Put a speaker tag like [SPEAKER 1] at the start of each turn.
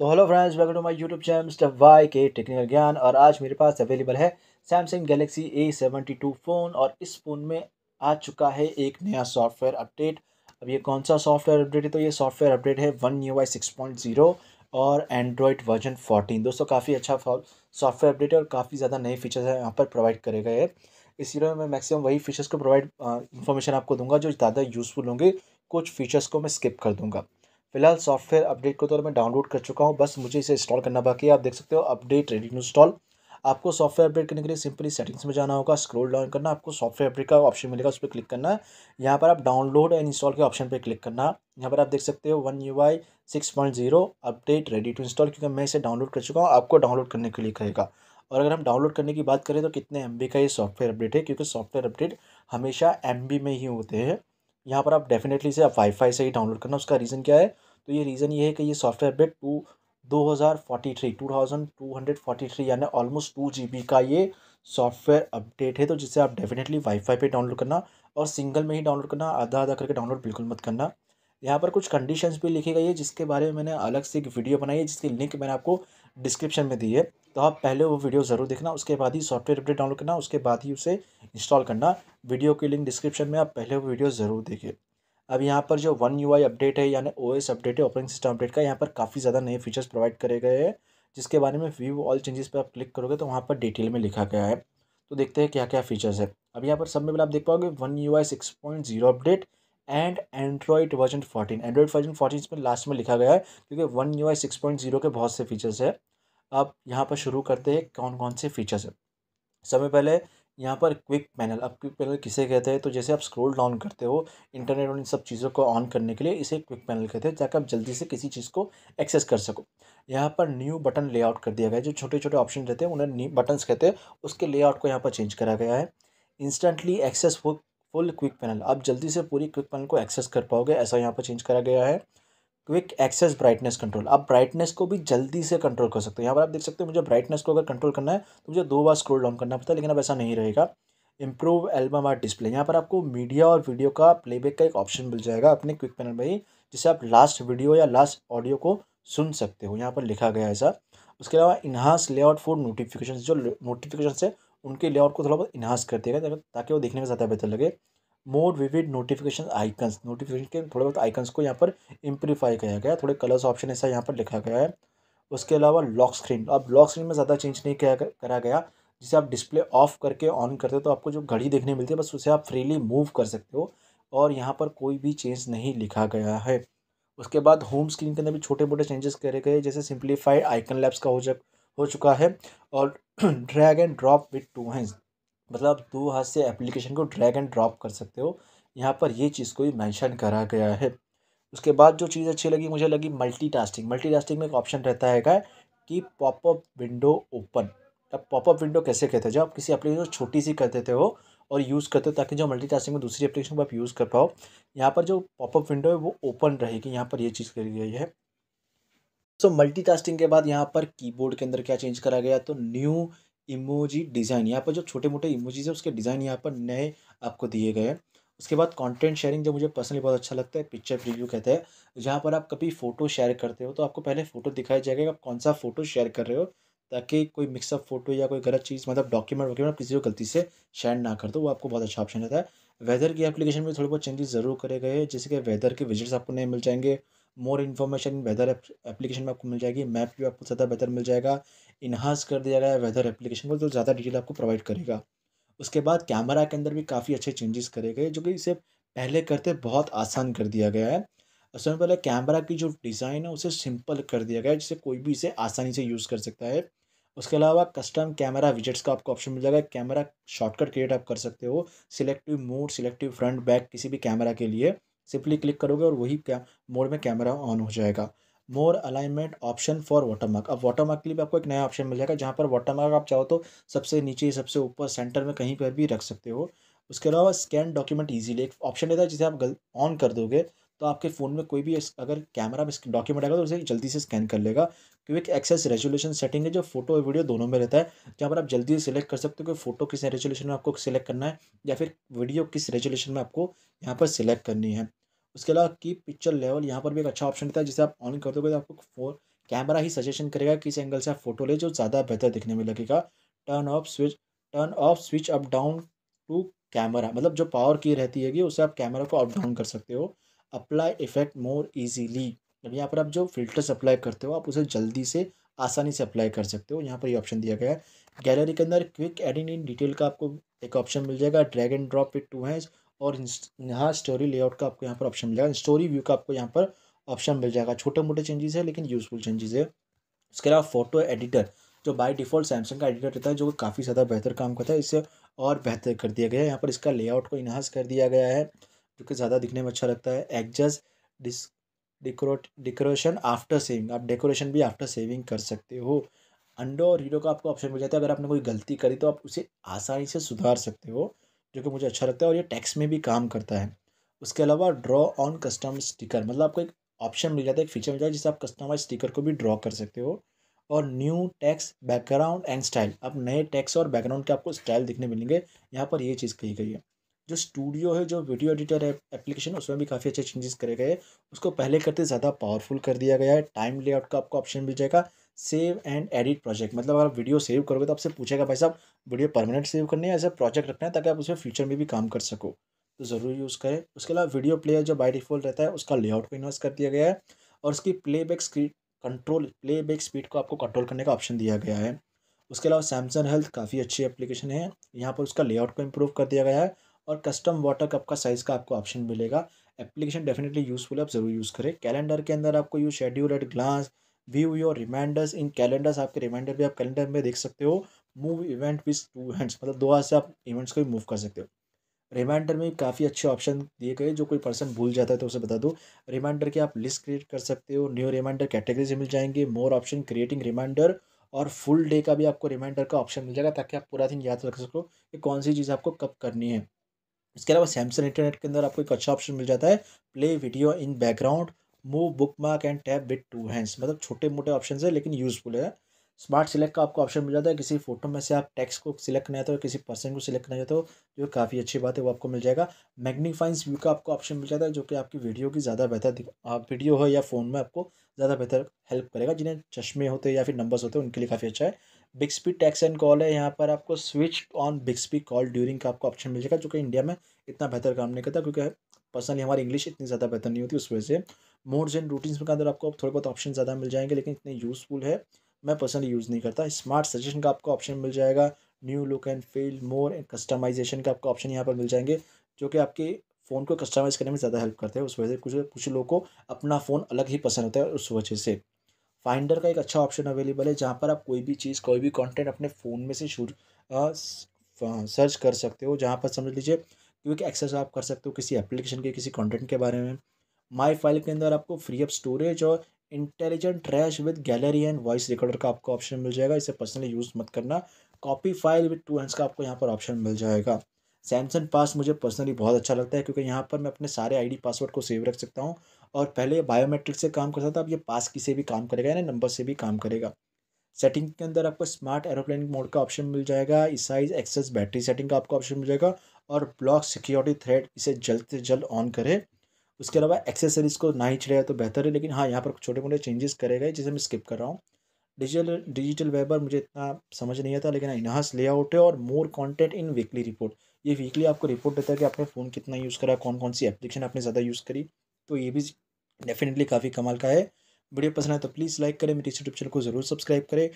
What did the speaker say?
[SPEAKER 1] तो hello friends welcome to my YouTube channel mister Y के technical ज्ञान और आज मेरे पास अवेलेबल है Samsung Galaxy A seventy two phone और इस फ़ोन में आ चुका है एक नया सॉफ्टवेयर अपडेट अब ये कौन सा सॉफ्टवेयर अपडेट है तो ये सॉफ्टवेयर अपडेट है one U I six point zero और एंड्रॉयड वर्जन फोर्टीन दोस्तों काफ़ी अच्छा सॉफ्टवेयर अपडेट है और काफ़ी ज़्यादा नए फीचर्स हैं यहाँ पर प्रोवाइड करे गए हैं में मैं मैक्सिमम वही फीचर्स को प्रोवाइड इन्फॉर्मेशन आपको दूंगा जो ज़्यादा यूज़फुल होंगे कुछ फीचर्स को मैं स्किप कर दूंगा फिलहाल सॉफ्टवेयर अपडेट को तो मैं डाउनलोड कर चुका हूँ बस मुझे इसे इंस्टॉल करना बाकी है आप देख सकते हो अपडेट रेडी टू इंस्टॉल आपको सॉफ्टवेयर अपडेट करने के लिए सिंपली सेटिंग्स में जाना होगा स्क्रॉल डाउन करना आपको सॉफ्टवेयर अपडेट का ऑप्शन मिलेगा उस पर क्लिक करना है यहाँ पर आप डाउनलोड एंड इंस्टॉल के ऑप्शन पर क्लिक करना यहाँ पर आप देख सकते हो one U I six point zero update ready to install क्योंकि मैं इसे डाउनलोड कर चुका हूँ आपको डाउनलोड करने के लिए कहेगा और अगर हम डाउनलोड करने की बात करें तो कितने एम का ये सॉफ्टवेयर अपडेट है क्योंकि सॉफ्टवेयर अपडेट हमेशा एम में ही होते हैं यहाँ पर आप डेफिनेटली से आप वाईफाई से ही डाउनलोड करना उसका रीज़न क्या है तो ये रीज़न ये है कि ये सॉफ्टवेयर अपडेट टू दो हज़ार forty three two thousand two hundred forty three यानी ऑलमोस्ट टू जी बी का ये सॉफ्टवेयर अपडेट है तो जिससे आप डेफिनेटली वाईफाई पे डाउनलोड करना और सिंगल में ही डाउनलोड करना आधा आधा करके डाउनलोड बिल्कुल मत करना यहाँ पर कुछ कंडीशंस भी लिखी गई है जिसके बारे में मैंने अलग से एक वीडियो बनाई है जिसकी लिंक मैंने आपको डिस्क्रिप्शन में दी है तो आप पहले वो वीडियो ज़रूर देखना उसके बाद ही सॉफ्टवेयर अपडेट डाउनलोड करना उसके बाद ही उसे इंस्टॉल करना वीडियो की लिंक डिस्क्रिप्शन में आप पहले वो वीडियो ज़रूर देखिए अब यहाँ पर जो वन यू अपडेट है यानी ओ अपडेट है ऑपरेटिंग सिस्टम अपडेट का यहाँ पर काफ़ी ज़्यादा नए फीचर्स प्रोवाइड करे गए हैं जिसके बारे में व्यू ऑल चेंजेस पर आप क्लिक करोगे तो वहाँ पर डिटेल में लिखा गया है तो देखते हैं क्या क्या फीचर्स है अब यहाँ पर सब में आप देख पाओगे one U I six point zero update and Android version fourteen Android version fourteen इसमें लास्ट में लिखा गया है क्योंकि one U I six point zero के बहुत से फीचर्स है अब यहाँ पर शुरू करते हैं कौन कौन से फीचर्स हैं समय पहले यहाँ पर क्विक पैनल अब क्विक पैनल किसे कहते हैं तो जैसे आप स्क्रॉल डाउन करते हो इंटरनेट और इन सब चीज़ों को ऑन करने के लिए इसे क्विक पैनल कहते हैं ताकि आप जल्दी से किसी चीज़ को एक्सेस कर सको यहाँ पर न्यू बटन लेआउट कर दिया गया है जो छोटे छोटे ऑप्शन रहते हैं उन्हें न्यू बटन्स कहते हैं उसके लेआउट को यहाँ पर चेंज करा गया है इंस्टेंटली एक्सेस वो फुल क्विक पैनल आप जल्दी से पूरी क्विक पैनल को एक्सेस कर पाओगे ऐसा यहाँ पर चेंज करा गया है क्विक एक्सेस ब्राइटनेस कंट्रोल आप ब्राइटनेस को भी जल्दी से कंट्रोल कर सकते हो यहाँ पर आप देख सकते हो मुझे ब्राइटनेस को अगर कंट्रोल करना है तो मुझे दो बार स्क्रोल डाउन करना पड़ता है लेकिन अब ऐसा नहीं रहेगा इम्प्रूव एल्बम आर डिस्प्ले यहाँ पर आपको मीडिया और वीडियो का प्लेबैक का एक ऑप्शन मिल जाएगा अपने क्विक पैनल में ही जिससे आप लास्ट वीडियो या लास्ट ऑडियो को सुन सकते हो यहाँ पर लिखा गया है ऐसा उसके अलावा इन्हांस लेआउट फॉर नोटिफिकेशन जो नोटिफिकेशन है उनके लेआउट को थोड़ा बहुत इन्हांस कर देगा ताकि वो देखने में ज़्यादा बेहतर लगे more vivid notification icons notification के थोड़े बहुत आइकन्स को यहाँ पर इम्प्रीफाई किया गया थोड़े कलर्स ऑप्शन ऐसा यहाँ पर लिखा गया है उसके अलावा लॉक स्क्रीन अब लॉक स्क्रीन में ज़्यादा चेंज नहीं किया करा गया जिसे आप डिस्प्ले ऑफ करके ऑन करते हो तो आपको जो घड़ी देखने मिलती है बस उसे आप फ्रीली मूव कर सकते हो और यहाँ पर कोई भी चेंज नहीं लिखा गया है उसके बाद होम स्क्रीन के अंदर भी छोटे मोटे चेंजेस करे गए जैसे सिंप्लीफाइड आइकन लैब्स का हो जा हो चुका है और drag and drop with two hands मतलब दो हाथ से एप्लीकेशन को ड्रैग एंड ड्रॉप कर सकते हो यहाँ पर ये चीज़ को भी मैंशन करा गया है उसके बाद जो चीज़ अच्छी लगी मुझे लगी मल्टी टास्टिंग मल्टी टास्टिंग में एक ऑप्शन रहता है क्या कि पॉपअप विंडो ओपन अब पॉपअप विंडो कैसे कहते हैं जब आप किसी एप्लीकेशन को छोटी सी कर देते हो और यूज़ करते हो ताकि जो मल्टी टास्टिंग में दूसरी एप्लीकेशन को आप यूज़ कर पाओ यहाँ पर जो पॉपअप विंडो है वो ओपन रहेगी यहाँ पर ये चीज़ करी गई है सो मल्टीटास्किंग के बाद यहाँ पर कीबोर्ड के अंदर क्या चेंज करा गया तो न्यू इमोजी डिज़ाइन यहाँ पर जो छोटे मोटे इमोजीज है उसके डिज़ाइन यहाँ पर नए आपको दिए गए हैं उसके बाद कंटेंट शेयरिंग जो मुझे पर्सनली बहुत अच्छा लगता है पिक्चर प्रीव्यू कहते हैं जहाँ पर आप कभी फ़ोटो शेयर करते हो तो आपको पहले फ़ोटो दिखाया जाएगा कि आप कौन सा फ़ोटो शेयर कर रहे हो ताकि कोई मिक्सअप फ़ोटो या कोई गलत चीज़ मतलब डॉक्यूमेंट वगैरह किसी को गलती से शेयर ना कर दो वो आपको बहुत अच्छा ऑप्शन रहता है वेदर की एप्लीकेशन में थोड़े बहुत चेंजेस ज़रूर करे गए जैसे कि वेदर के विजिट्स आपको नए मिल जाएंगे मोर इन्फॉर्मेशन वेदर एप्लीकेशन में आपको मिल जाएगी मैप भी आपको ज़्यादा बेहतर मिल जाएगा इन्हांस कर दिया गया है वेदर एप्लीकेशन को तो ज़्यादा डिटेल आपको प्रोवाइड करेगा उसके बाद कैमरा के अंदर भी काफ़ी अच्छे चेंजेस करे गए जो कि इसे पहले करते बहुत आसान कर दिया गया है सबसे पहले कैमरा की जो डिज़ाइन है उसे सिंपल कर दिया गया है जिससे कोई भी इसे आसानी से यूज़ कर सकता है उसके अलावा कस्टम कैमरा विजट्स का आपको ऑप्शन मिल जाएगा कैमरा शॉर्टकट क्रिएट आप कर सकते हो selective mode selective front back किसी भी कैमरा के लिए सिंपली क्लिक करोगे और वही क्या मोड में कैमरा ऑन हो जाएगा more alignment option for watermark अब वाटरमार्क के लिए भी आपको एक नया ऑप्शन मिल जाएगा जहाँ पर वाटरमार्क आप चाहो तो सबसे नीचे सबसे ऊपर सेंटर में कहीं पर भी रख सकते हो उसके अलावा स्कैन डॉक्यूमेंट ईजीली एक ऑप्शन देता है जिसे आप ऑन कर दोगे तो आपके फ़ोन में कोई भी अगर कैमरा में डॉक्यूमेंट आएगा तो उसे जल्दी से स्कैन कर लेगा क्योंकि एक एक्सेस रेजोल्यूशन सेटिंग है जो फोटो और वीडियो दोनों में रहता है जहाँ पर आप जल्दी से सिलेक्ट कर सकते हो कि फ़ोटो किस रेजोल्यूशन में आपको सिलेक्ट करना है या फिर वीडियो किस रेजोल्यूशन में आपको यहाँ पर सिलेक्ट करनी है उसके अलावा की पिक्चर लेवल यहाँ पर भी एक अच्छा ऑप्शन रहता है जिसे आप ऑन कर दोगे तो आपको फोन कैमरा ही सजेशन करेगा किस एंगल से आप फोटो ले जो ज़्यादा बेहतर दिखने में लगेगा turn off switch turn off switch up down to camera मतलब जो पावर की रहती है उसे आप कैमरा को अप डाउन कर सकते हो अप्लाई इफ़ेक्ट मोर ईजीली जब यहाँ पर आप जो फिल्टर्स अप्लाई करते हो आप उसे जल्दी से आसानी से अप्लाई कर सकते हो यहाँ पर ये यह ऑप्शन दिया गया है गैलरी के अंदर क्विक एडिंग इन डिटेल का आपको एक ऑप्शन मिल जाएगा drag and drop with two hands और यहाँ स्टोरी लेआउट का आपको यहाँ पर ऑप्शन मिल जाएगा स्टोरी व्यू का आपको यहाँ पर ऑप्शन मिल जाएगा छोटे मोटे चेंजेस है लेकिन यूजफुल चेंजेस है उसके अलावा फोटो एडिटर जो बाय डिफ़ॉल्ट सैमसंग का एडिटर रहता है जो काफ़ी ज़्यादा बेहतर काम करता है इसे और बेहतर कर दिया गया है यहाँ पर इसका लेआउट को इनहांस कर दिया गया है जो कि ज़्यादा दिखने में अच्छा लगता है एग्जस डिस डेकोरेट डेकोरेशन आफ्टर सेविंग आप डेकोरेशन भी आफ्टर सेविंग कर सकते हो अंडो और हीरो का आपको ऑप्शन मिल जाता है अगर आपने कोई गलती करी तो आप उसे आसानी से सुधार सकते हो जो कि मुझे अच्छा लगता है और ये टैक्स में भी काम करता है उसके अलावा ड्रॉ ऑन कस्टम स्टिकर मतलब आपको एक ऑप्शन मिल जाता है एक फीचर मिल जाता है जिससे आप कस्टमाइज स्टिकर को भी ड्रॉ कर सकते हो और new text background and style आप नए टैक्स और बैकग्राउंड के आपको स्टाइल दिखने मिलेंगे यहाँ पर ये चीज़ कही गई है जो स्टूडियो है जो वीडियो एडिटर है एप्लीकेशन उसमें भी काफ़ी अच्छे चेंजेस करे गए उसको पहले करते ज़्यादा पावरफुल कर दिया गया है टाइम लेआउट का आपको ऑप्शन मिल जाएगा सेव एंड एडिट प्रोजेक्ट मतलब अगर आप वीडियो सेव करोगे तो आपसे पूछेगा भाई साहब वीडियो परमानेंट सेव करनी है ऐसा प्रोजेक्ट रखना है ताकि आप उसमें फ्यूचर में भी काम कर सको तो ज़रूर यूज़ करें उसके अलावा वीडियो प्लेयर जो बाई डिफ़ॉल्ट रहता है उसका लेआउट को इन्वेस्ट कर दिया गया है और उसकी playback screen control playback speed को आपको कंट्रोल करने का ऑप्शन दिया गया है उसके अलावा सैमसंग हेल्थ काफ़ी अच्छी एप्लीकेशन है यहाँ पर उसका लेआउट को इम्प्रूव कर दिया गया है और कस्टम वाटर कप का साइज़ का आपको ऑप्शन मिलेगा एप्लीकेशन डेफिनेटली यूज़फुल आप ज़रूर यूज़ करें कैलेंडर के अंदर आपको you schedule at glance view your reminders in calendars आपके रिमाइंडर भी आप कैलेंडर में देख सकते हो move event with two hands मतलब दो हाथ से आप इवेंट्स को भी मूव कर सकते हो रिमाइंडर में काफ़ी अच्छे ऑप्शन दिए गए जो कोई पर्सन भूल जाता है तो उसे बता दो रिमाइंडर के आप लिस्ट क्रिएट कर सकते हो न्यू रिमाइंडर कैटेगरी से मिल जाएंगे मोर ऑप्शन क्रिएटिंग रिमाइंडर और फुल डे का भी आपको रिमाइंडर का ऑप्शन मिल जाएगा ताकि आप पूरा दिन याद रख सको कि कौन सी चीज़ आपको कब करनी है इसके अलावा सैमसंग इंटरनेट के अंदर आपको एक अच्छा ऑप्शन मिल जाता है play video in background move bookmark and tap with two hands मतलब छोटे मोटे ऑप्शन है लेकिन यूजफुल है स्मार्ट सिलेक्ट का आपको ऑप्शन मिल जाता है किसी फोटो में से आप टेक्स्ट को सिलेक्ट करना चाहते हो किसी पर्सन को सिलेक्ट करना चाहते हो जो काफ़ी अच्छी बात है वो आपको मिल जाएगा मैग्नीफाइंस व्यू का आपको ऑप्शन मिल जाता है जो कि आपकी वीडियो की ज़्यादा बेहतर आप वीडियो हो या फ़ोन में आपको ज़्यादा बेहतर हेल्प करेगा जिन्हें चश्मे होते हैं या फिर नंबर्स होते हैं उनके लिए काफ़ी अच्छा है बिक्सपी टैक्स एंड कॉल है यहाँ पर आपको switch on Bixby call during का आपको ऑप्शन मिल जाएगा जो कि इंडिया में इतना बेहतर काम नहीं करता क्योंकि पर्सनली हमारी इंग्लिश इतनी ज़्यादा बेहतर नहीं होती उस वजह से मोड्स एंड रूटीन्स के अंदर आपको थोड़े बहुत ऑप्शन ज़्यादा मिल जाएंगे लेकिन इतने यूज़फुल है मैं पर्सनली यूज़ नहीं करता स्मार्ट सजेशन का आपको ऑप्शन मिल जाएगा new look and feel more and customisation का आपको ऑप्शन यहाँ पर मिल जाएंगे जो कि आपके फ़ोन को कस्टमाइज़ करने में ज़्यादा हेल्प करते हैं उस वजह से कुछ कुछ लोग को अपना फ़ोन अलग ही पसंद होता है उस वजह से फाइंडर का एक अच्छा ऑप्शन अवेलेबल है जहाँ पर आप कोई भी चीज़ कोई भी कंटेंट अपने फ़ोन में से शूट सर्च कर सकते हो जहाँ पर समझ लीजिए क्योंकि एक्सेस आप कर सकते हो किसी एप्लीकेशन के किसी कंटेंट के बारे में माई फाइल के अंदर आपको फ्री ऑफ स्टोरेज और intelligent trash with gallery and voice recorder का आपको ऑप्शन मिल जाएगा इसे पर्सनली यूज़ मत करना copy file with two hands का आपको यहाँ पर ऑप्शन मिल जाएगा सैमसंग पास मुझे पर्सनली बहुत अच्छा लगता है क्योंकि यहाँ पर मैं अपने सारे आईडी पासवर्ड को सेव रख सकता हूँ और पहले बायोमेट्रिक से काम करता था अब ये पास की से भी काम करेगा यानी नंबर से भी काम करेगा सेटिंग के अंदर आपको स्मार्ट एरोप्लेन मोड का ऑप्शन मिल जाएगा इस साइज एक्सेस बैटरी सेटिंग का आपको ऑप्शन मिल जाएगा और ब्लॉक सिक्योरिटी थ्रेड इसे जल्द से जल्द ऑन करे उसके अलावा एक्सेसरीज को ना ही छिड़ेगा तो बेहतर है लेकिन हाँ यहाँ पर छोटे मोटे चेंजेस करे गए जिसे मैं स्किप कर रहा हूँ डिजिटल डिजिटल वेबर मुझे इतना समझ नहीं आता लेकिन इनहास लेआउट है और more content in weekly report ये वीकली आपको रिपोर्ट देता है कि आपने फ़ोन कितना यूज़ करा कौन कौन सी एप्लीकेशन आपने ज़्यादा यूज़ करी तो ये भी डेफिनेटली काफ़ी कमाल का है वीडियो पसंद आए तो प्लीज़ लाइक करें मेरे यूट्यूब चैनल को ज़रूर सब्सक्राइब करें